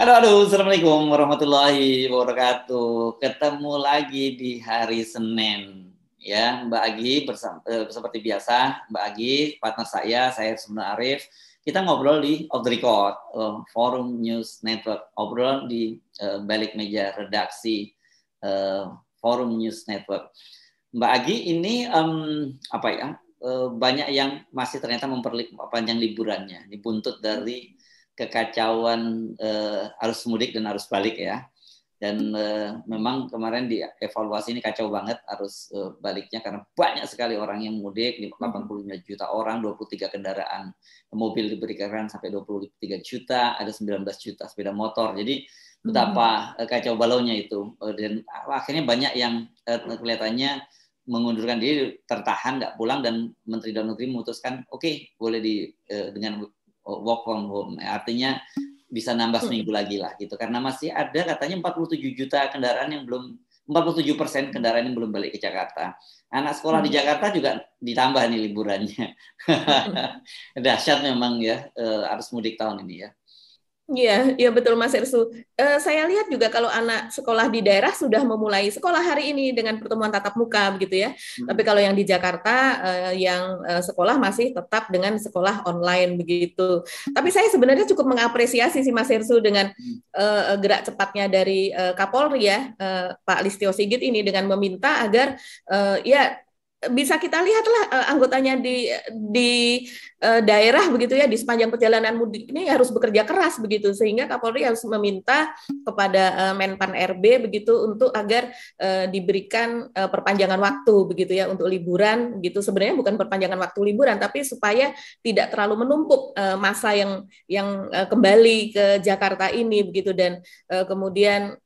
Halo, halo, Assalamualaikum warahmatullahi wabarakatuh. Ketemu lagi di hari Senin. Ya, Mbak Agi bersama, eh, seperti biasa, Mbak Agi, partner saya, saya sebenarnya Arif. Kita ngobrol di Off the Record, uh, Forum News Network. Ngobrol di uh, balik meja redaksi uh, Forum News Network. Mbak Agi, ini um, apa ya? Uh, banyak yang masih ternyata panjang liburannya, dibuntut dari kekacauan uh, arus mudik dan arus balik ya. Dan uh, memang kemarin di evaluasi ini kacau banget arus uh, baliknya karena banyak sekali orang yang mudik, 85 hmm. juta orang, 23 kendaraan mobil diberikan sampai 23 juta, ada 19 juta sepeda motor. Jadi hmm. betapa uh, kacau balonya itu dan akhirnya banyak yang kelihatannya mengundurkan diri tertahan nggak pulang dan menteri dalam negeri memutuskan oke okay, boleh di dengan work from home. Artinya bisa nambah hmm. seminggu lagi lah gitu karena masih ada katanya 47 juta kendaraan yang belum 47 persen kendaraan yang belum balik ke Jakarta. Anak sekolah hmm. di Jakarta juga ditambah nih liburannya. Dahsyat memang ya harus eh, mudik tahun ini ya. Iya, ya betul Mas Ersu. Uh, saya lihat juga kalau anak sekolah di daerah sudah memulai sekolah hari ini dengan pertemuan tatap muka begitu ya. Hmm. Tapi kalau yang di Jakarta uh, yang uh, sekolah masih tetap dengan sekolah online begitu. Tapi saya sebenarnya cukup mengapresiasi sih Mas Ersu dengan uh, gerak cepatnya dari uh, Kapolri ya, uh, Pak Listio Sigit ini dengan meminta agar uh, ya bisa kita lihatlah uh, anggotanya di di eh, daerah begitu ya di sepanjang perjalanan mudik ini harus bekerja keras begitu sehingga Kapolri harus meminta kepada eh, Menpan RB begitu untuk agar diberikan perpanjangan waktu begitu ya untuk liburan gitu sebenarnya bukan perpanjangan waktu liburan tapi supaya tidak terlalu menumpuk masa yang yang kembali ke Jakarta ini begitu dan kemudian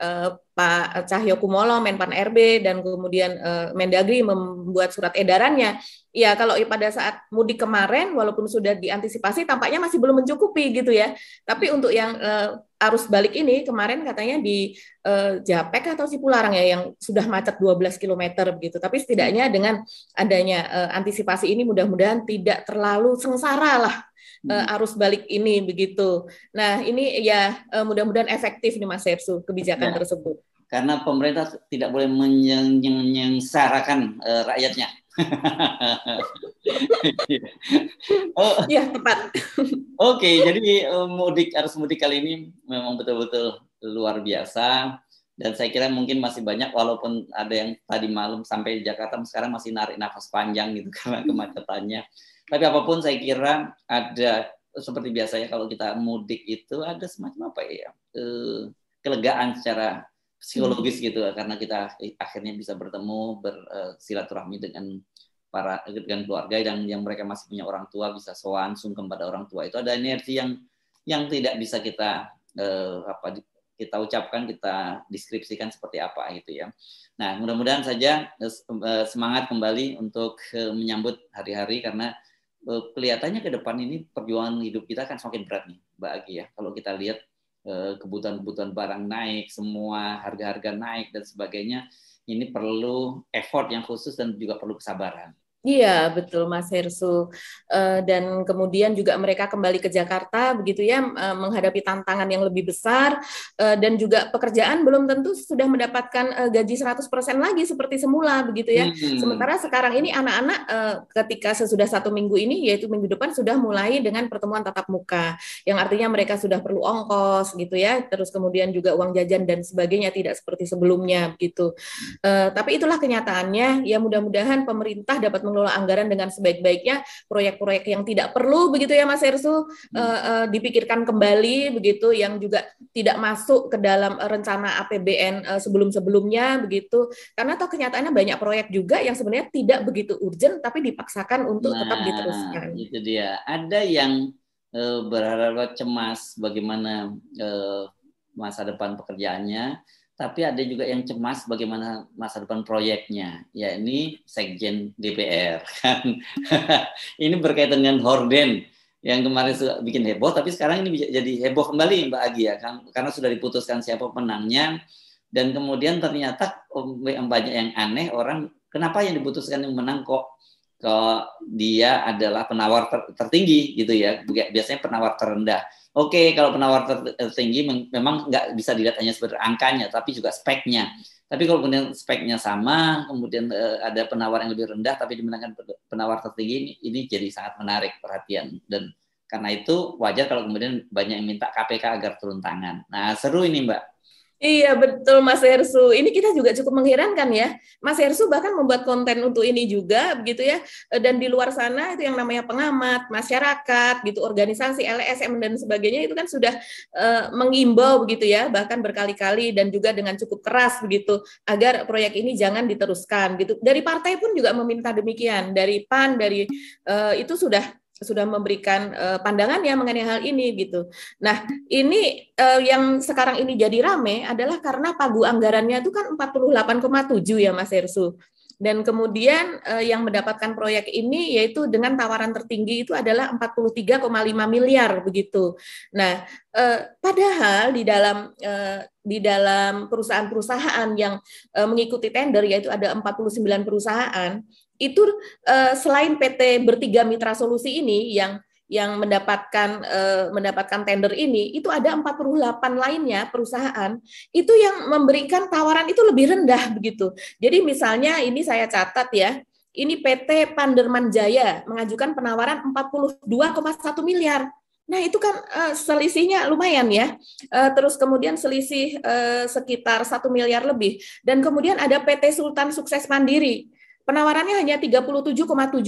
Pak eh, Cahyo Kumolo, Menpan RB, dan kemudian uh, Mendagri membuat surat edarannya. Ya, kalau pada saat mudik kemarin, walaupun sudah diantisipasi, tampaknya masih belum mencukupi gitu ya. Tapi untuk yang uh, arus balik ini kemarin katanya di uh, Japek atau Sipularang ya yang sudah macet 12 km begitu. Tapi setidaknya dengan adanya uh, antisipasi ini mudah-mudahan tidak terlalu sengsara lah uh, arus balik ini begitu. Nah, ini ya uh, mudah-mudahan efektif nih Mas Hersu kebijakan ya. tersebut. Karena pemerintah tidak boleh menyengsarakan uh, rakyatnya oh, ya tepat. Oke, okay, jadi eh, mudik arus mudik kali ini memang betul-betul luar biasa dan saya kira mungkin masih banyak walaupun ada yang tadi malam sampai di Jakarta sekarang masih narik nafas panjang gitu karena kemacetannya. Tapi apapun saya kira ada seperti biasanya kalau kita mudik itu ada semacam apa ya? Eh, kelegaan secara psikologis hmm. gitu karena kita akhirnya bisa bertemu bersilaturahmi eh, dengan para dengan keluarga yang yang mereka masih punya orang tua bisa soan sungkem pada orang tua itu ada energi yang yang tidak bisa kita eh, apa kita ucapkan kita deskripsikan seperti apa gitu ya nah mudah-mudahan saja eh, eh, semangat kembali untuk menyambut hari-hari karena kelihatannya ke depan ini perjuangan hidup kita akan semakin berat nih mbak Agi ya kalau kita lihat Eh, kebutuhan-kebutuhan barang naik, semua harga-harga naik dan sebagainya, ini perlu effort yang khusus dan juga perlu kesabaran. Iya, betul Mas Hersu. Eh, dan kemudian juga mereka kembali ke Jakarta, begitu ya, eh, menghadapi tantangan yang lebih besar, eh, dan juga pekerjaan belum tentu sudah mendapatkan gaji 100% lagi seperti semula, begitu ya. Hmm. Sementara sekarang ini anak-anak ketika sesudah satu minggu ini, yaitu minggu depan, sudah mulai dengan pertemuan tatap muka, yang artinya mereka sudah perlu ongkos, gitu ya, terus kemudian juga uang jajan dan sebagainya, tidak seperti sebelumnya, begitu. Tapi itulah kenyataannya, ya mudah-mudahan pemerintah dapat mengelola anggaran dengan sebaik-baiknya proyek-proyek yang tidak perlu begitu ya Mas Ersu hmm. uh, uh, dipikirkan kembali begitu yang juga tidak masuk ke dalam rencana APBN uh, eh, sebelum-sebelumnya begitu karena toh kenyataannya banyak proyek juga yang sebenarnya tidak begitu urgent tapi dipaksakan untuk nah, tetap diteruskan. Itu dia. Ada yang uh, berharap cemas bagaimana uh, masa depan pekerjaannya tapi ada juga yang cemas bagaimana masa depan proyeknya, yakni Sekjen DPR. Kan? ini berkaitan dengan horden yang kemarin sudah bikin heboh, tapi sekarang ini jadi heboh kembali Mbak Agi ya, kan? karena sudah diputuskan siapa pemenangnya, dan kemudian ternyata oh, banyak yang aneh orang kenapa yang diputuskan yang menang kok kok dia adalah penawar ter tertinggi gitu ya biasanya penawar terendah Oke, okay, kalau penawar tertinggi eh, memang nggak bisa dilihat hanya sebagai angkanya, tapi juga speknya. Tapi kalau kemudian speknya sama, kemudian eh, ada penawar yang lebih rendah, tapi dimenangkan penawar tertinggi, ini, ini jadi sangat menarik perhatian. Dan karena itu wajar kalau kemudian banyak yang minta KPK agar turun tangan. Nah seru ini Mbak. Iya betul Mas Hersu. Ini kita juga cukup mengherankan ya. Mas Hersu bahkan membuat konten untuk ini juga begitu ya. E, dan di luar sana itu yang namanya pengamat, masyarakat, gitu, organisasi LSM dan sebagainya itu kan sudah uh, mengimbau begitu ya, bahkan berkali-kali dan juga dengan cukup keras begitu agar proyek ini jangan diteruskan gitu. Dari partai pun juga meminta demikian. Dari PAN, dari uh, itu sudah sudah memberikan uh, ya mengenai hal ini gitu. Nah, ini uh, yang sekarang ini jadi rame adalah karena pagu anggarannya itu kan 48,7 ya Mas Ersu. Dan kemudian uh, yang mendapatkan proyek ini yaitu dengan tawaran tertinggi itu adalah 43,5 miliar begitu. Nah, uh, padahal di dalam uh, di dalam perusahaan-perusahaan yang uh, mengikuti tender yaitu ada 49 perusahaan itu eh, selain PT Bertiga Mitra Solusi ini yang yang mendapatkan eh, mendapatkan tender ini itu ada 48 lainnya perusahaan itu yang memberikan tawaran itu lebih rendah begitu. Jadi misalnya ini saya catat ya, ini PT Panderman Jaya mengajukan penawaran 42,1 miliar. Nah, itu kan uh, selisihnya lumayan ya. Uh, terus kemudian selisih uh, sekitar satu miliar lebih. Dan kemudian ada PT Sultan Sukses Mandiri penawarannya hanya 37,7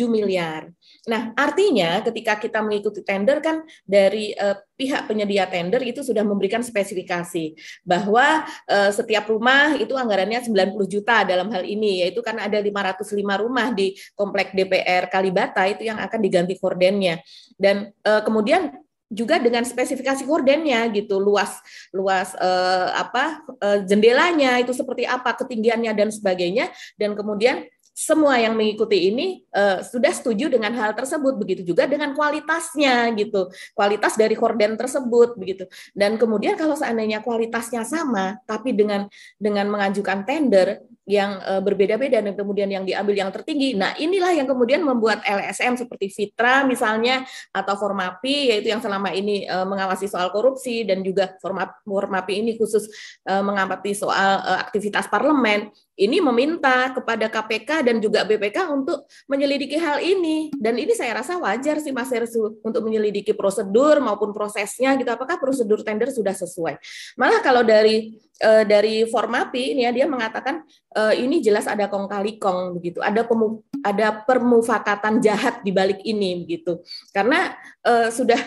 miliar. Nah, artinya ketika kita mengikuti tender kan dari eh, pihak penyedia tender itu sudah memberikan spesifikasi bahwa eh, setiap rumah itu anggarannya 90 juta dalam hal ini yaitu karena ada 505 rumah di komplek DPR Kalibata itu yang akan diganti kordennya. Dan eh, kemudian juga dengan spesifikasi kordennya gitu luas luas eh, apa eh, jendelanya itu seperti apa ketinggiannya dan sebagainya dan kemudian semua yang mengikuti ini uh, sudah setuju dengan hal tersebut begitu juga dengan kualitasnya gitu kualitas dari korden tersebut begitu dan kemudian kalau seandainya kualitasnya sama tapi dengan dengan mengajukan tender yang uh, berbeda-beda dan kemudian yang diambil yang tertinggi. Nah, inilah yang kemudian membuat LSM seperti Fitra misalnya atau Formapi yaitu yang selama ini uh, mengawasi soal korupsi dan juga Formapi, ini khusus uh, mengamati soal uh, aktivitas parlemen ini meminta kepada KPK dan juga BPK untuk menyelidiki hal ini dan ini saya rasa wajar sih Mas Ersu untuk menyelidiki prosedur maupun prosesnya gitu apakah prosedur tender sudah sesuai. Malah kalau dari e, dari Formapi ini ya dia mengatakan eh, ini jelas ada kong kali kong begitu, ada pemu, ada permufakatan jahat di balik ini begitu. Karena eh, sudah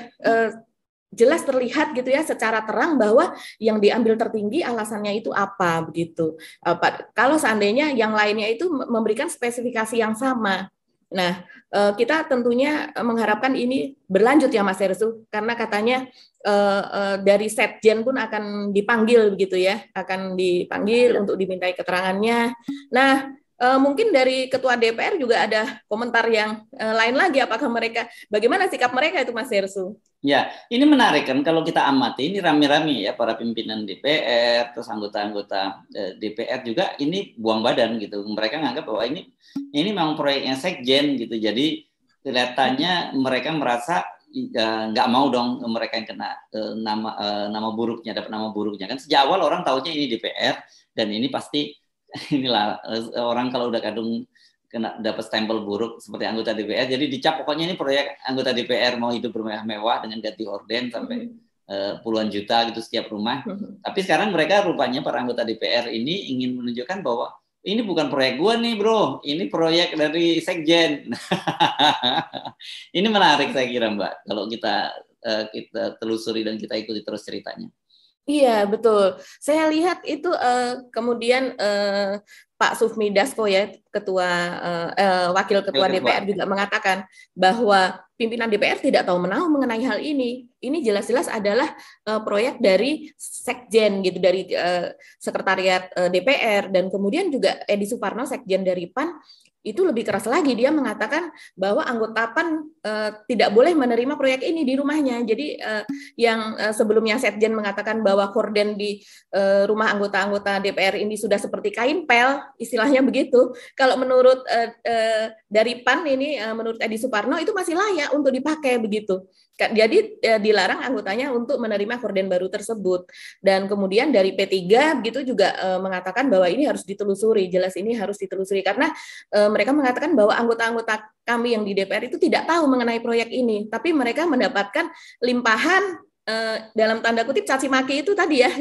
jelas terlihat gitu ya secara terang bahwa yang diambil tertinggi alasannya itu apa begitu. Pak kalau seandainya yang lainnya itu memberikan spesifikasi yang sama Nah, eh, kita tentunya eh, mengharapkan ini berlanjut ya Mas Ersu, karena katanya eh, dari Setjen pun akan dipanggil begitu ya, akan dipanggil iya. untuk dimintai keterangannya. Nah, Eh, mungkin dari ketua DPR juga ada komentar yang uh, lain lagi apakah mereka bagaimana sikap mereka itu Mas Hersu? Ya, ini menarik kan kalau kita amati ini rame-rame ya para pimpinan DPR terus anggota-anggota eh, DPR juga ini buang badan gitu. Mereka nganggap bahwa ini ini memang proyeknya sekjen gitu. Jadi kelihatannya mereka merasa nggak uh, mau dong mereka yang kena uh, nama uh, nama buruknya dapat nama buruknya kan sejak awal orang tahunya ini DPR dan ini pasti inilah eh, orang kalau udah kadung kena dapat stempel buruk seperti anggota DPR. Jadi dicap pokoknya ini proyek anggota DPR mau hidup bermewah-mewah dengan ganti orden sampai mm -hmm. uh, puluhan juta gitu setiap rumah. Mm -hmm. Tapi sekarang mereka rupanya para anggota DPR ini ingin menunjukkan bahwa ini bukan proyek gua nih bro, ini proyek dari sekjen. ini menarik saya kira mbak kalau kita uh, kita telusuri dan kita ikuti terus ceritanya. Iya betul. Saya lihat itu uh, kemudian uh, Pak Sufmi Dasko ya ketua uh, uh, wakil ketua DPR juga mengatakan bahwa pimpinan DPR tidak tahu menahu mengenai hal ini. Ini jelas-jelas adalah uh, proyek dari sekjen gitu dari uh, sekretariat uh, DPR dan kemudian juga Edi Suparno sekjen dari PAN itu lebih keras lagi dia mengatakan bahwa anggota PAN e, eh, tidak boleh menerima proyek ini di rumahnya. Jadi e, yang e, sebelumnya Setjen mengatakan bahwa korden di e, rumah anggota-anggota DPR ini sudah seperti kain pel, istilahnya begitu. Kalau menurut e, e, dari PAN ini e, menurut Edi Suparno itu masih layak untuk dipakai begitu jadi eh, dilarang anggotanya untuk menerima korden baru tersebut dan kemudian dari P3 gitu juga e, mengatakan bahwa ini harus ditelusuri jelas ini harus ditelusuri karena e, mereka mengatakan bahwa anggota-anggota kami yang di DPR itu tidak tahu mengenai proyek ini tapi mereka mendapatkan limpahan dalam tanda kutip caci maki itu tadi ya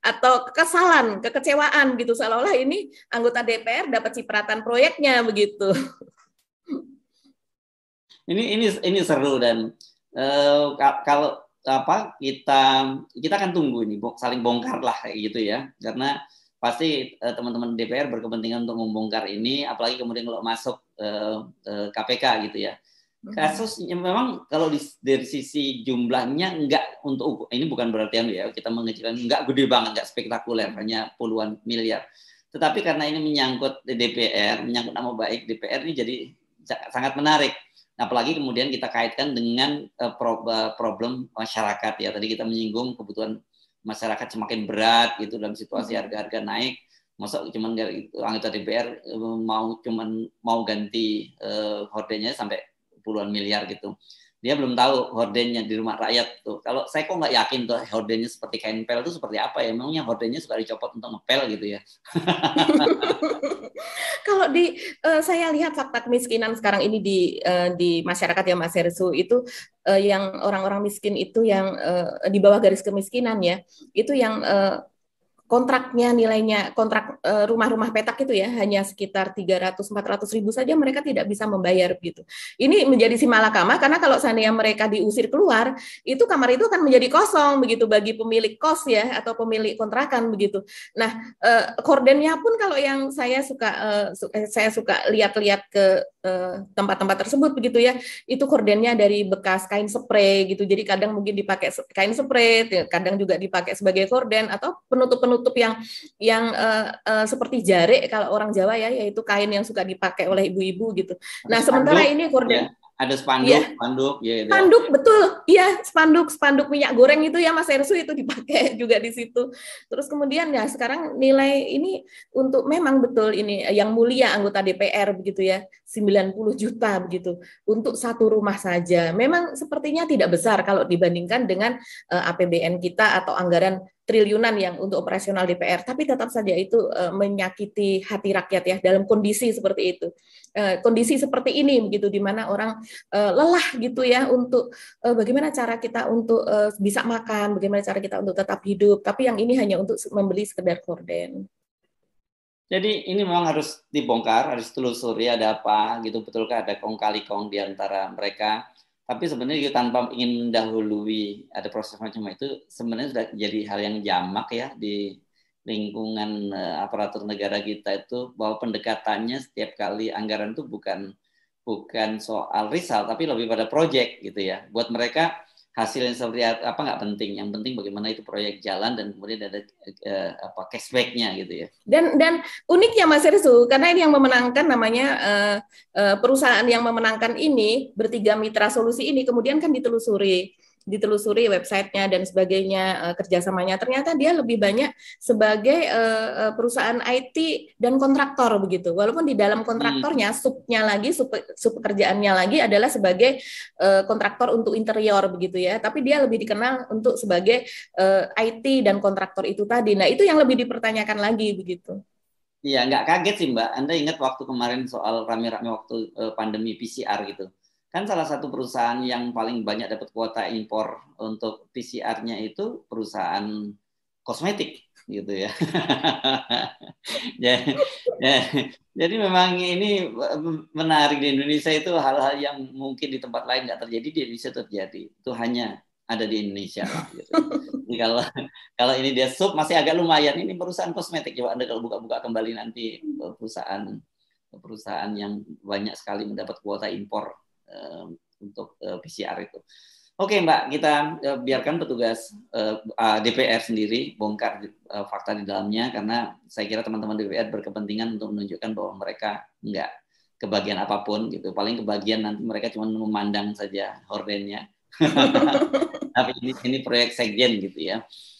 atau kesalahan kekecewaan gitu seolah-olah ini anggota DPR dapat cipratan proyeknya begitu. Ini ini ini seru dan uh, kalau apa kita kita akan tunggu ini saling bongkar lah gitu ya karena pasti eh, teman-teman uh, DPR berkepentingan untuk membongkar ini apalagi kemudian kalau masuk uh, eh, uh, KPK gitu ya mm-hmm. kasusnya memang kalau di, dari sisi jumlahnya enggak untuk ini bukan berarti yang ya kita mengecilkan enggak gede banget enggak spektakuler hanya puluhan miliar tetapi karena ini menyangkut DPR menyangkut nama baik DPR ini jadi sangat menarik apalagi kemudian kita kaitkan dengan eh, eh, problem masyarakat ya tadi kita menyinggung kebutuhan masyarakat semakin berat gitu dalam situasi hmm. harga-harga naik masa cuman gitu, anggota DPR eh, mau cuman mau ganti hordenya sampai puluhan miliar gitu dia belum tahu hordennya di rumah rakyat tuh. Kalau saya kok nggak yakin tuh hordennya seperti kain pel itu seperti apa ya? Emangnya hordennya suka dicopot untuk ngepel gitu ya? Kalau di uh, saya lihat fakta kemiskinan sekarang ini di uh, di masyarakat ya Mas Hersu itu uh, yang orang-orang miskin itu yang uh, di bawah garis kemiskinan ya itu yang uh, kontraknya nilainya kontrak eh, rumah-rumah petak itu ya hanya sekitar 300-400 ribu saja mereka tidak bisa membayar begitu. Ini menjadi si malakama karena kalau seandainya mereka diusir keluar itu kamar itu akan menjadi kosong begitu bagi pemilik kos ya atau pemilik kontrakan begitu. Nah eh, kordennya pun kalau yang saya suka eh, saya suka lihat-lihat ke tempat-tempat tersebut begitu ya itu kordennya dari bekas kain spray gitu. Jadi kadang mungkin dipakai kain spray, kadang juga dipakai sebagai korden atau penutup-penutup penutup yang yang uh, uh, seperti jare kalau orang Jawa ya yaitu kain yang suka dipakai oleh ibu-ibu gitu. nah, spanduk, sementara ini koordinat ya? Ada spanduk, ya. spanduk, ya, ya. Spanduk betul, iya spanduk, spanduk minyak goreng itu ya Mas Ersu itu dipakai juga di situ. Terus kemudian ya sekarang nilai ini untuk memang betul ini eh, yang mulia anggota DPR begitu ya, 90 juta begitu untuk satu rumah saja. Memang sepertinya tidak besar kalau dibandingkan dengan uh, APBN kita atau anggaran triliunan yang untuk operasional DPR, tapi tetap saja itu uh, menyakiti hati rakyat ya dalam kondisi seperti itu, uh, kondisi seperti ini begitu di mana orang uh, lelah gitu ya untuk uh, bagaimana cara kita untuk uh, bisa makan, bagaimana cara kita untuk tetap hidup, tapi yang ini hanya untuk membeli sekedar korden. Jadi ini memang harus dibongkar, harus telusuri ada apa gitu, betulkah ada kong kali kong di antara mereka tapi sebenarnya tanpa ingin mendahului ada proses macam itu sebenarnya sudah jadi hal yang jamak ya di lingkungan eh, aparatur negara kita itu bahwa pendekatannya setiap kali anggaran itu bukan bukan soal result tapi lebih pada project gitu ya buat mereka hasilnya seperti apa nggak penting yang penting bagaimana itu proyek jalan dan kemudian ada eh, apa cashbacknya gitu ya dan dan uniknya Mas Ersu karena ini yang memenangkan namanya eh, eh perusahaan yang memenangkan ini bertiga mitra solusi ini kemudian kan ditelusuri ditelusuri websitenya dan sebagainya uh, kerjasamanya ternyata dia lebih banyak sebagai uh, perusahaan IT dan kontraktor begitu walaupun di dalam kontraktornya hmm. subnya lagi sub, sub kerjaannya lagi adalah sebagai uh, kontraktor untuk interior begitu ya tapi dia lebih dikenal untuk sebagai uh, IT dan kontraktor itu tadi nah itu yang lebih dipertanyakan lagi begitu Iya, nggak kaget sih Mbak. Anda ingat waktu kemarin soal rame-rame waktu pandemi PCR gitu. Kan salah satu perusahaan yang paling banyak dapat kuota impor untuk PCR-nya itu perusahaan kosmetik gitu ya. jadi, memang ini menarik di Indonesia itu hal-hal yang mungkin di tempat lain nggak terjadi di Indonesia terjadi. Itu hanya ada di Indonesia. Gitu. kalau kalau ini dia sub masih agak lumayan. Ini perusahaan kosmetik coba anda kalau buka-buka kembali nanti perusahaan perusahaan yang banyak sekali mendapat kuota impor Eh, untuk eh, PCR itu. Oke Mbak, kita eh, biarkan petugas ah, DPR sendiri bongkar fakta di dalamnya karena saya kira teman-teman DPR berkepentingan untuk menunjukkan bahwa mereka enggak kebagian apapun gitu. Paling kebagian nanti mereka cuma memandang saja hordennya. Tapi ini ini proyek sekjen gitu ya.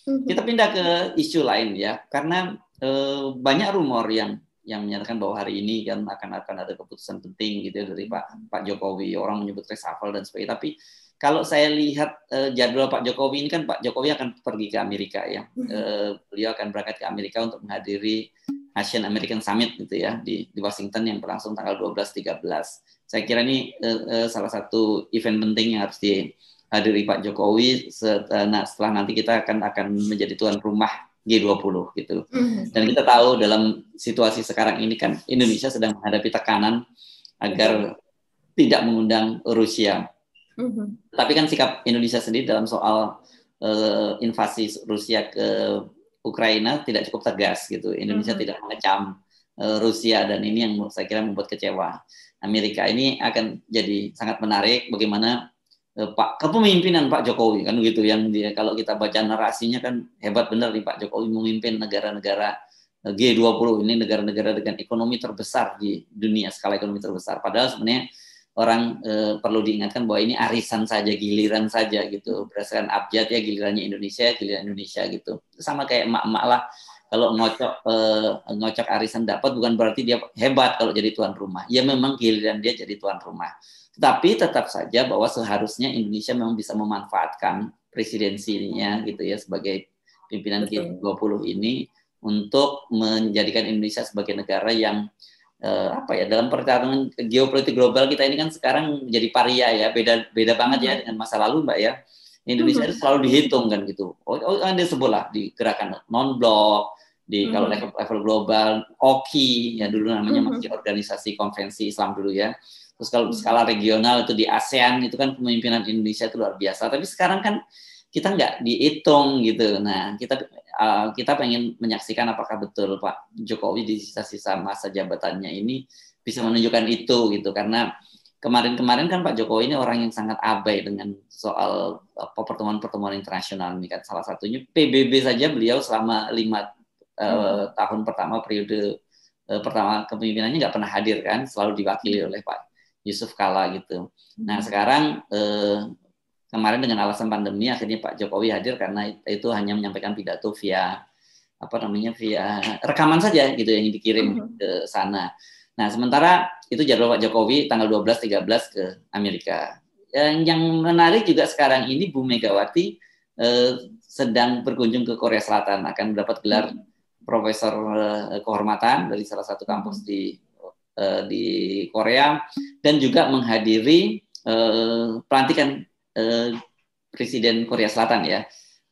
Mm-hmm. Kita pindah ke isu lain ya, karena uh, banyak rumor yang yang menyatakan bahwa hari ini kan akan akan ada keputusan penting gitu ya dari Pak Pak Jokowi orang menyebut reshuffle dan sebagainya tapi kalau saya lihat eh, jadwal Pak Jokowi ini kan Pak Jokowi akan pergi ke Amerika ya hmm. eh, beliau akan berangkat ke Amerika untuk menghadiri Asian American Summit gitu ya di, di Washington yang berlangsung tanggal 12-13 saya kira ini eh, eh, salah satu event penting yang harus dihadiri Pak Jokowi eh, nah, setelah nanti kita akan akan menjadi tuan rumah G20 gitu. Hmm. Dan kita tahu dalam situasi sekarang ini kan Indonesia sedang menghadapi tekanan agar tidak mengundang Rusia. Hmm. Tapi kan sikap Indonesia sendiri dalam soal uh, invasi Rusia ke Ukraina tidak cukup tegas gitu. Indonesia hmm. tidak mengecam uh, Rusia dan ini yang saya kira membuat kecewa Amerika. Ini akan jadi sangat menarik bagaimana Eh, Pak kepemimpinan Pak Jokowi kan gitu yang dia kalau kita baca narasinya kan hebat benar nih Pak Jokowi memimpin negara-negara eh, G20 ini negara-negara dengan ekonomi terbesar di dunia skala ekonomi terbesar padahal sebenarnya orang e, perlu diingatkan bahwa ini arisan saja giliran saja gitu berdasarkan abjad ya gilirannya Indonesia giliran Indonesia gitu sama kayak emak-emak lah kalau ngocok e, ngocok arisan dapat bukan berarti dia hebat kalau jadi tuan rumah ya memang giliran dia jadi tuan rumah tapi tetap saja bahwa seharusnya Indonesia memang bisa memanfaatkan presidensinya hmm. gitu ya sebagai pimpinan G20 ini untuk menjadikan Indonesia sebagai negara yang eh, apa ya dalam pertarungan geopolitik global kita ini kan sekarang menjadi paria ya beda beda banget ya hmm. dengan masa lalu mbak ya Indonesia itu hmm. selalu dihitung kan gitu oh, oh ada sebelah di gerakan non blok di kalau level, level global OKI ya dulu namanya masih organisasi konvensi Islam dulu ya terus kalau hmm. skala regional itu di ASEAN itu kan kepemimpinan Indonesia itu luar biasa tapi sekarang kan kita nggak dihitung gitu nah kita uh, kita pengen menyaksikan apakah betul Pak Jokowi di sisa-sisa masa jabatannya ini bisa menunjukkan itu gitu karena kemarin-kemarin kan Pak Jokowi ini orang yang sangat abai dengan soal eh, pertemuan-pertemuan internasional ini kan salah satunya PBB saja beliau selama lima uh, hmm. tahun pertama periode pertama kepemimpinannya nggak pernah hadir kan selalu diwakili hmm. oleh Pak Yusuf Kala gitu. Nah hmm. sekarang eh, kemarin dengan alasan pandemi akhirnya Pak Jokowi hadir karena itu hanya menyampaikan pidato via apa namanya via rekaman saja gitu yang dikirim hmm. ke sana. Nah sementara itu jadwal Pak Jokowi tanggal 12-13 ke Amerika. Yang, eh, yang menarik juga sekarang ini Bu Megawati eh, sedang berkunjung ke Korea Selatan akan mendapat gelar hmm. profesor eh, kehormatan dari salah satu kampus di uh, di Korea dan juga menghadiri uh, pelantikan uh, Presiden Korea Selatan ya.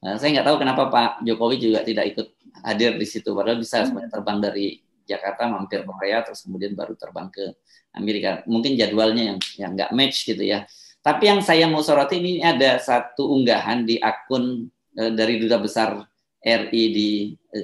Uh, saya nggak tahu kenapa Pak Jokowi juga tidak ikut hadir di situ, padahal bisa hmm. sebenarnya terbang dari Jakarta mampir ke Korea, terus kemudian baru terbang ke Amerika. Mungkin jadwalnya yang yang nggak match gitu ya. Tapi yang saya mau soroti ini ada satu unggahan di akun uh, dari duta besar RI di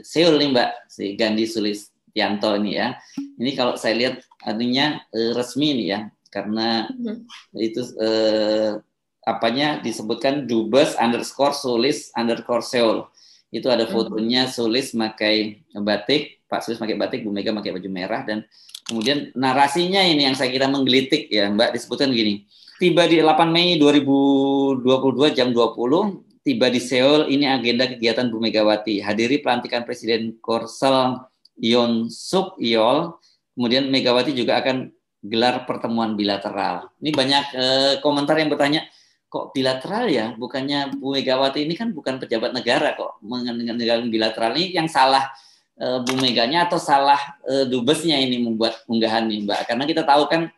Seoul nih Mbak si Gandhi Sulistianto ini ya. Ini kalau saya lihat artinya eh, resmi nih ya karena hmm. itu eh, apanya disebutkan dubes underscore sulis underscore seoul itu ada mm-hmm. fotonya sulis pakai batik pak sulis pakai batik bu mega pakai baju merah dan kemudian narasinya ini yang saya kira menggelitik ya mbak disebutkan gini tiba di 8 Mei 2022 jam 20 tiba di Seoul ini agenda kegiatan Bu Megawati hadiri pelantikan Presiden Korsel Yon Suk yol Kemudian Megawati juga akan gelar pertemuan bilateral. Ini banyak eh, komentar yang bertanya, kok bilateral ya? Bukannya Bu Megawati ini kan bukan pejabat negara kok mengenai bilateral ini yang salah eh, Bu Meganya atau salah eh, dubesnya ini membuat unggahan nih Mbak? Karena kita tahu kan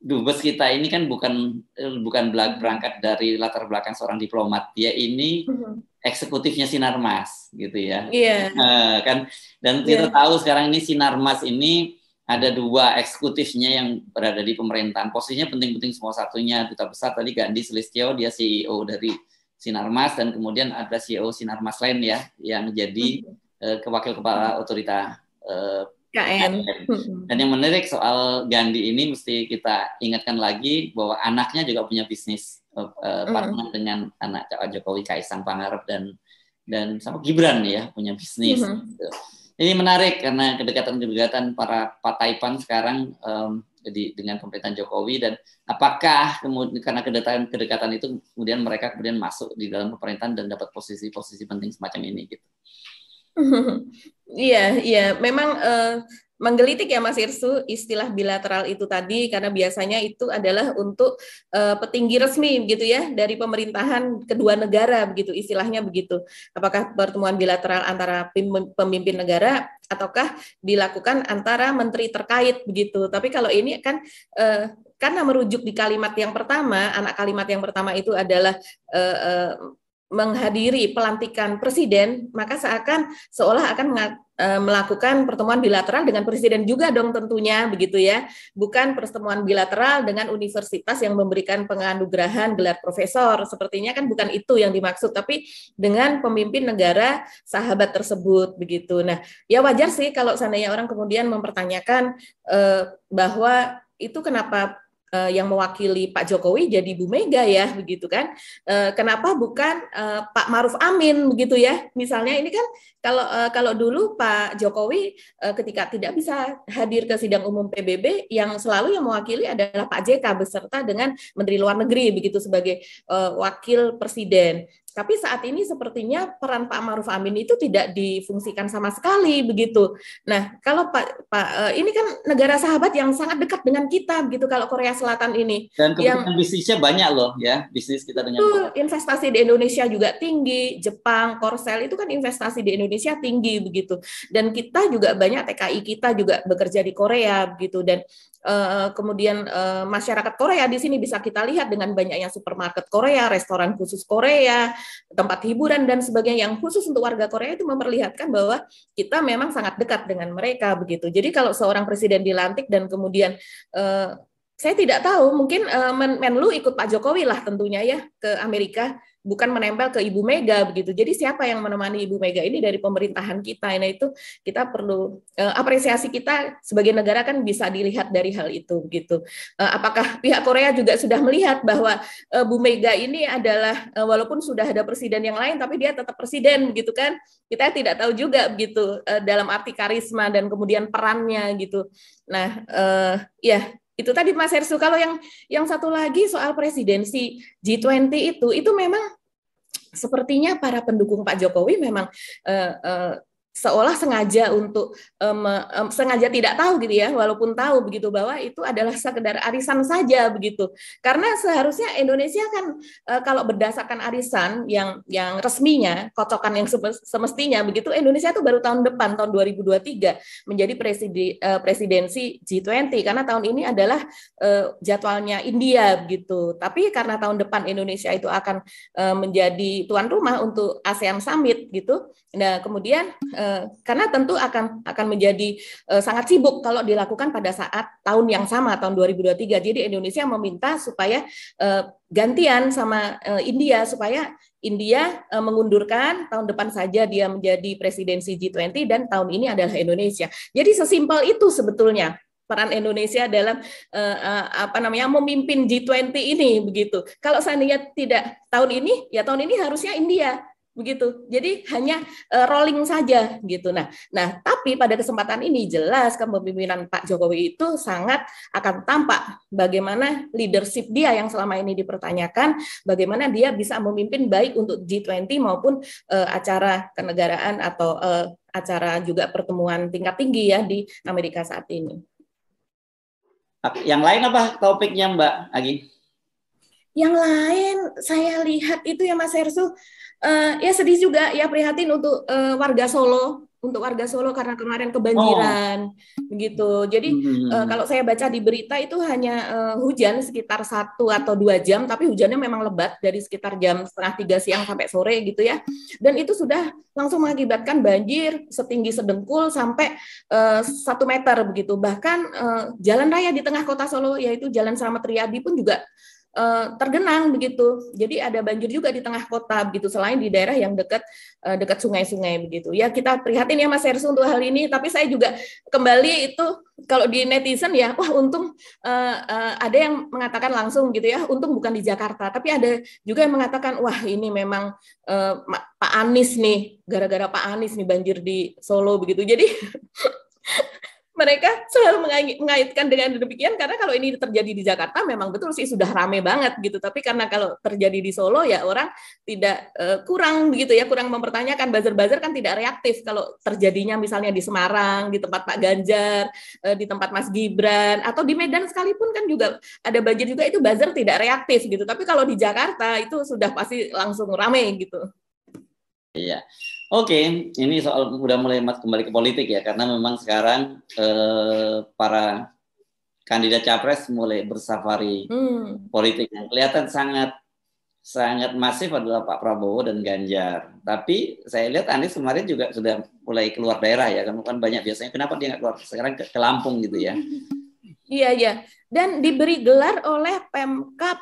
dubes kita ini kan bukan eh, bukan berangkat dari latar belakang seorang diplomat dia ini mm-hmm. eksekutifnya sinarmas gitu ya iya yeah. kan dan kita yeah. tahu sekarang ini sinarmas ini ada dua eksekutifnya yang berada di pemerintahan. Posisinya penting-penting semua satunya duta besar tadi Gandhi Sulistyo dia CEO dari Sinarmas dan kemudian ada CEO Sinarmas lain ya yang jadi hmm. uh, wakil kepala otorita uh, eh, KN. Hmm. Dan yang menarik soal Gandhi ini mesti kita ingatkan lagi bahwa anaknya juga punya bisnis uh, uh, partner hmm. dengan anak Jokowi Kaisang Pangarep dan dan sama Gibran ya punya bisnis. Hmm. Gitu ini menarik karena kedekatan-kedekatan para partai PAN sekarang um, di, dengan pemerintahan Jokowi dan apakah kemudian karena kedekatan-kedekatan itu kemudian mereka kemudian masuk di dalam pemerintahan dan dapat posisi-posisi penting semacam ini gitu. Iya, iya, memang uh, menggelitik ya Mas Irsu istilah bilateral itu tadi karena biasanya itu adalah untuk uh, petinggi resmi begitu ya dari pemerintahan kedua negara begitu istilahnya begitu. Apakah pertemuan bilateral antara pemimpin negara ataukah dilakukan antara menteri terkait begitu. Tapi kalau ini kan uh, karena merujuk di kalimat yang pertama, anak kalimat yang pertama itu adalah uh, uh, menghadiri pelantikan presiden, maka seakan seolah akan e, melakukan pertemuan bilateral dengan presiden juga dong tentunya begitu ya. Bukan pertemuan bilateral dengan universitas yang memberikan penganugerahan gelar profesor. Sepertinya kan bukan itu yang dimaksud, tapi dengan pemimpin negara sahabat tersebut begitu. Nah, ya wajar sih kalau seandainya orang kemudian mempertanyakan eh, bahwa itu kenapa uh, yang mewakili Pak Jokowi jadi Bu Mega ya begitu kan uh, kenapa bukan uh, Pak Maruf Amin begitu ya misalnya ini kan kalau uh, kalau dulu Pak Jokowi uh, ketika tidak bisa hadir ke sidang umum PBB yang selalu yang mewakili adalah Pak JK beserta dengan Menteri Luar Negeri begitu sebagai uh, wakil presiden tapi saat ini sepertinya peran Pak Maruf Amin itu tidak difungsikan sama sekali begitu. Nah, kalau Pak Pak eh, ini kan negara sahabat yang sangat dekat dengan kita begitu kalau Korea Selatan ini. Dan kemudian yang, bisnisnya banyak loh ya, bisnis kita dengan itu, investasi di Indonesia juga tinggi, Jepang, Korsel itu kan investasi di Indonesia tinggi begitu. Dan kita juga banyak TKI kita juga bekerja di Korea begitu dan Uh, kemudian uh, masyarakat Korea di sini bisa kita lihat dengan banyaknya supermarket Korea, restoran khusus Korea, tempat hiburan dan sebagainya yang khusus untuk warga Korea itu memperlihatkan bahwa kita memang sangat dekat dengan mereka begitu. Jadi kalau seorang presiden dilantik dan kemudian uh, saya tidak tahu mungkin uh, Menlu ikut Pak Jokowi lah tentunya ya ke Amerika bukan menempel ke Ibu Mega begitu. Jadi siapa yang menemani Ibu Mega ini dari pemerintahan kita. Nah itu kita perlu uh, apresiasi kita sebagai negara kan bisa dilihat dari hal itu begitu. Uh, apakah pihak Korea juga sudah melihat bahwa uh, Bu Mega ini adalah uh, walaupun sudah ada presiden yang lain tapi dia tetap presiden begitu kan. Kita tidak tahu juga begitu uh, dalam arti karisma dan kemudian perannya gitu. Nah uh, ya itu tadi Mas Hersu. Kalau yang yang satu lagi soal presidensi G20 itu, itu memang sepertinya para pendukung Pak Jokowi memang uh, uh, seolah sengaja untuk um, um, sengaja tidak tahu gitu ya walaupun tahu begitu bahwa itu adalah sekedar arisan saja begitu karena seharusnya Indonesia kan e, kalau berdasarkan arisan yang yang resminya kocokan yang semestinya begitu Indonesia itu baru tahun depan tahun 2023 menjadi presidi, e, presidensi G20 karena tahun ini adalah e, jadwalnya India begitu tapi karena tahun depan Indonesia itu akan e, menjadi tuan rumah untuk ASEAN Summit gitu nah kemudian Eh, karena tentu akan akan menjadi uh, sangat sibuk kalau dilakukan pada saat tahun yang sama tahun 2023. Jadi Indonesia meminta supaya uh, gantian sama uh, India supaya India uh, mengundurkan tahun depan saja dia menjadi presidensi G20 dan tahun ini adalah Indonesia. Jadi sesimpel itu sebetulnya peran Indonesia dalam uh, uh, apa namanya memimpin G20 ini begitu. Kalau saya seandainya tidak tahun ini ya tahun ini harusnya India begitu. Jadi hanya uh, rolling saja gitu. Nah, nah tapi pada kesempatan ini jelas kepemimpinan Pak Jokowi itu sangat akan tampak bagaimana leadership dia yang selama ini dipertanyakan, bagaimana dia bisa memimpin baik untuk G20 maupun uh, acara kenegaraan atau uh, acara juga pertemuan tingkat tinggi ya di Amerika saat ini. Yang lain apa topiknya Mbak Agi? Yang lain saya lihat itu ya Mas Ersu uh, ya sedih juga ya prihatin untuk uh, warga Solo untuk warga Solo karena kemarin kebanjiran oh. begitu. Jadi hmm. uh, kalau saya baca di berita itu hanya uh, hujan sekitar satu atau dua jam, tapi hujannya memang lebat dari sekitar jam setengah tiga siang sampai sore gitu ya. Dan itu sudah langsung mengakibatkan banjir setinggi sedengkul sampai satu meter begitu. Bahkan uh, jalan raya di tengah kota Solo yaitu Jalan Selamat Riyadi pun juga uh, tergenang begitu. Jadi ada banjir juga di tengah kota begitu selain di daerah yang dekat eh, dekat sungai-sungai begitu. Ya kita prihatin ya Mas Hersu untuk hal ini, tapi saya juga kembali itu kalau di netizen ya wah untung uh, uh, ada yang mengatakan langsung gitu ya, untung bukan di Jakarta, tapi ada juga yang mengatakan wah ini memang uh, Pak Anies nih, gara-gara Pak Anies nih banjir di Solo begitu. Jadi mereka selalu mengaitkan dengan demikian karena kalau ini terjadi di Jakarta memang betul sih sudah rame banget gitu tapi karena kalau terjadi di Solo ya orang tidak uh, kurang begitu ya kurang mempertanyakan buzzer-buzzer kan tidak reaktif kalau terjadinya misalnya di Semarang di tempat Pak Ganjar uh, di tempat Mas Gibran atau di Medan sekalipun kan juga ada banjir juga itu buzzer tidak reaktif gitu tapi kalau di Jakarta itu sudah pasti langsung rame gitu. Iya. Yeah. Oke, ini soal udah mulai kembali ke politik ya, karena memang sekarang eh, para kandidat capres mulai bersafari hmm. politik yang kelihatan sangat sangat masif adalah Pak Prabowo dan Ganjar. Tapi saya lihat Anies kemarin juga sudah mulai keluar daerah ya, kan banyak biasanya. Kenapa dia nggak keluar sekarang ke, ke Lampung gitu ya? Iya iya. Dan diberi gelar oleh Pemkap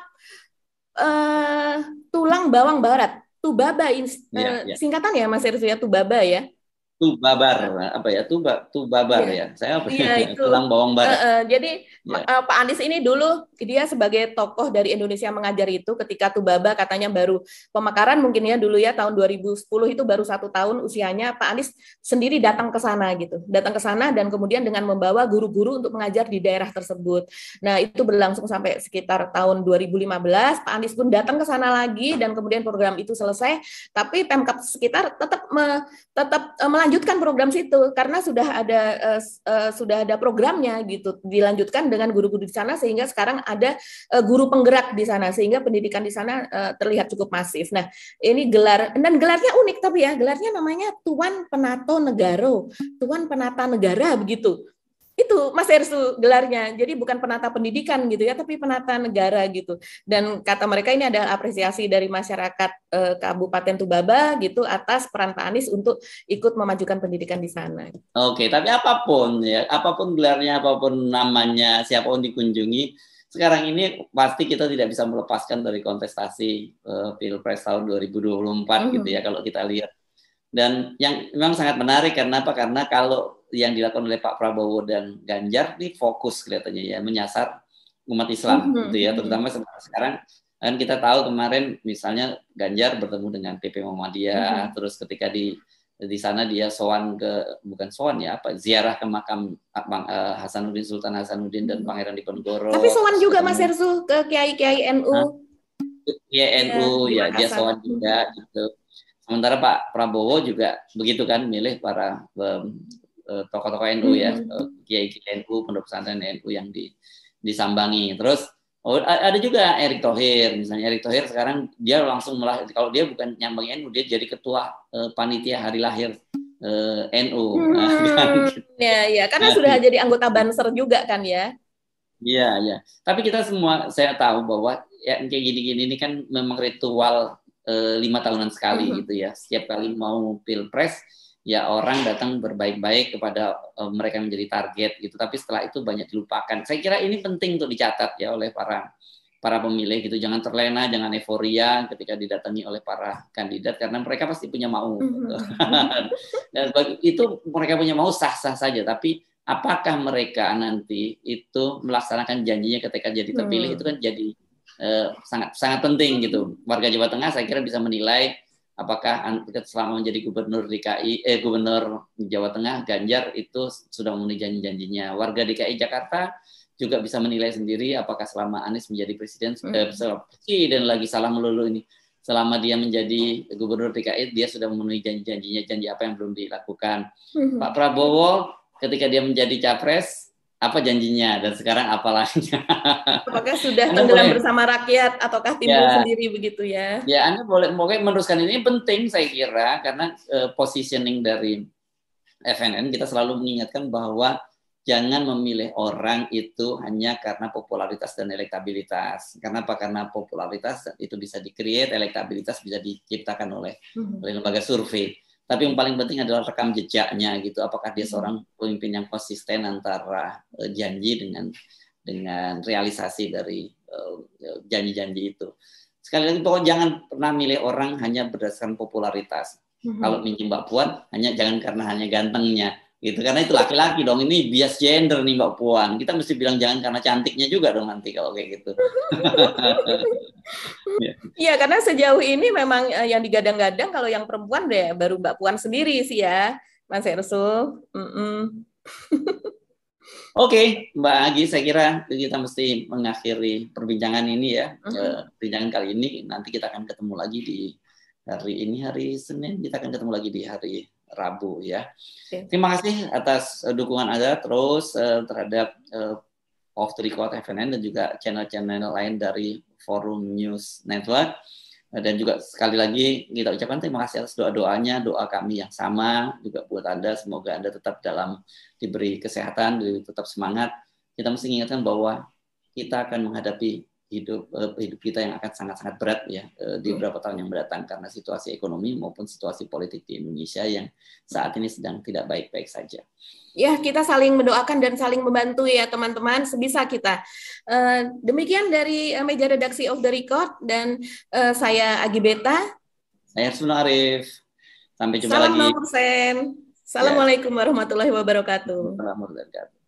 eh, Tulang Bawang Barat. Tubaba, yeah, iya, yeah. singkatan ya Mas Erzia, ya Tubaba ya? Babar, apa ya tuba Babar yeah. ya saya apa yeah, ya? itu. tulang bawang barat. Uh, uh, jadi yeah. Iya. uh, Pak Andis ini dulu dia sebagai tokoh dari Indonesia mengajar itu ketika Baba katanya baru pemekaran mungkin ya dulu ya tahun 2010 itu baru satu tahun usianya Pak Andis sendiri datang ke sana gitu datang ke sana dan kemudian dengan membawa guru-guru untuk mengajar di daerah tersebut. Nah itu berlangsung sampai sekitar tahun 2015 Pak Andis pun datang ke sana lagi dan kemudian program itu selesai tapi Pemkap sekitar tetap me, tetap uh, eh, melanjutkan lanjutkan program situ karena sudah ada uh, uh, sudah ada programnya gitu dilanjutkan dengan guru-guru di sana sehingga sekarang ada uh, guru penggerak di sana sehingga pendidikan di sana uh, terlihat cukup masif. Nah, ini gelar dan gelarnya unik tapi ya gelarnya namanya Tuan Penato Negaro, Tuan Penata Negara begitu itu Mas Ersu gelarnya. Jadi bukan penata pendidikan gitu ya, tapi penata negara gitu. Dan kata mereka ini adalah apresiasi dari masyarakat eh, Kabupaten Tubaba gitu atas peran Pak Anies untuk ikut memajukan pendidikan di sana. Oke, tapi apapun ya, apapun gelarnya, apapun namanya, siapapun dikunjungi, sekarang ini pasti kita tidak bisa melepaskan dari kontestasi eh, Pilpres tahun 2024 mm gitu -hmm. gitu ya kalau kita lihat dan yang memang sangat menarik karena apa? Karena kalau yang dilakukan oleh Pak Prabowo dan Ganjar ini fokus kelihatannya ya menyasar umat Islam mm -hmm. gitu ya, terutama sekarang kan kita tahu kemarin misalnya Ganjar bertemu dengan PP Muhammadiyah, mm -hmm. terus ketika di di sana dia sowan ke bukan soan ya apa ziarah ke makam uh, Hasanuddin Sultan Hasanuddin dan Pangeran Diponegoro. Tapi soan juga Mas Ersu ke Kiai Kiai NU. Kiai NU ya, ya dia soan juga gitu. Sementara Pak Prabowo juga begitu kan milih para um, tokoh-tokoh NU ya, mm-hmm. eh, kiai kiai NU, pondok pesantren NU yang di, disambangi. Terus oh, ada juga Erick Thohir, misalnya Erick Thohir sekarang dia langsung melahir, kalau dia bukan nyambang NU, dia jadi ketua uh, panitia hari lahir uh, NU. Hmm, Ya, ya, karena nah, sudah gitu. jadi anggota Banser juga kan ya. Iya, iya. Tapi kita semua saya tahu bahwa ya kayak gini-gini ini kan memang ritual Eh, lima tahunan sekali mm-hmm. gitu ya. Setiap kali mau pilpres ya orang datang berbaik-baik kepada eh, mereka yang menjadi target gitu. Tapi setelah itu banyak dilupakan. Saya kira ini penting untuk dicatat ya oleh para para pemilih gitu. Jangan terlena, jangan euforia ketika didatangi oleh para kandidat karena mereka pasti punya mau. Gitu. Mm-hmm. Dan itu mereka punya mau sah-sah saja. Tapi apakah mereka nanti itu melaksanakan janjinya ketika jadi terpilih hmm. itu kan jadi Eh, sangat sangat penting gitu. Warga Jawa Tengah saya kira bisa menilai apakah selama menjadi gubernur DKI eh gubernur Jawa Tengah Ganjar itu sudah memenuhi janji-janjinya. Warga DKI Jakarta juga bisa menilai sendiri apakah selama Anies menjadi presiden hmm. eh, dan lagi salah melulu ini selama dia menjadi gubernur DKI dia sudah memenuhi janji-janjinya janji apa yang belum dilakukan hmm. Pak Prabowo ketika dia menjadi capres apa janjinya dan sekarang apa Apakah sudah tenggelam bersama rakyat ataukah timbul ya, sendiri begitu ya? Ya, Anda boleh mungkin meneruskan ini penting saya kira karena uh, positioning dari FNN kita selalu mengingatkan bahwa jangan memilih orang itu hanya karena popularitas dan elektabilitas. Karena apa? Karena popularitas itu bisa dikreat, elektabilitas bisa diciptakan oleh, hmm. oleh lembaga survei tapi yang paling penting adalah rekam jejaknya gitu apakah dia hmm. seorang pemimpin yang konsisten antara eh, janji dengan dengan realisasi dari eh, janji-janji itu sekali lagi pokoknya jangan pernah milih orang hanya berdasarkan popularitas mm-hmm. kalau minjem mbak puan hanya jangan karena hanya gantengnya gitu karena itu laki-laki dong ini bias gender nih mbak Puan kita mesti bilang jangan karena cantiknya juga dong nanti kalau kayak gitu ya. Iya karena sejauh ini memang eh, yang digadang-gadang kalau yang perempuan deh baru mbak Puan sendiri sih ya Mas Ersul mm Oke, okay, Mbak Agi, saya kira kita mesti mengakhiri perbincangan ini ya. Mm-hmm. Eh, perbincangan kali ini nanti kita akan ketemu lagi di hari ini hari Senin. Kita akan ketemu lagi di hari Rabu ya. Okay. Terima kasih atas uh, dukungan Anda terus uh, terhadap uh, Off the Record FNN dan juga channel-channel lain dari Forum News Network. dan juga sekali lagi kita ucapkan terima kasih atas doa-doanya, doa kami yang sama juga buat Anda. Semoga Anda tetap dalam diberi kesehatan, tetap semangat. Kita mesti ingatkan bahwa kita akan menghadapi hidup eh, hidup kita yang akan sangat-sangat berat ya eh, di hmm. beberapa tahun yang mendatang karena situasi ekonomi maupun situasi politik di Indonesia yang saat ini sedang tidak baik-baik saja. Ya, kita saling mendoakan dan saling membantu ya teman-teman sebisa kita. Eh, demikian dari meja redaksi of the record dan saya Agi Beta. Saya Sunarif. Arif. Sampai jumpa Salam lagi. Salam Assalamualaikum ya. warahmatullahi wabarakatuh. Warahmatullahi wabarakatuh.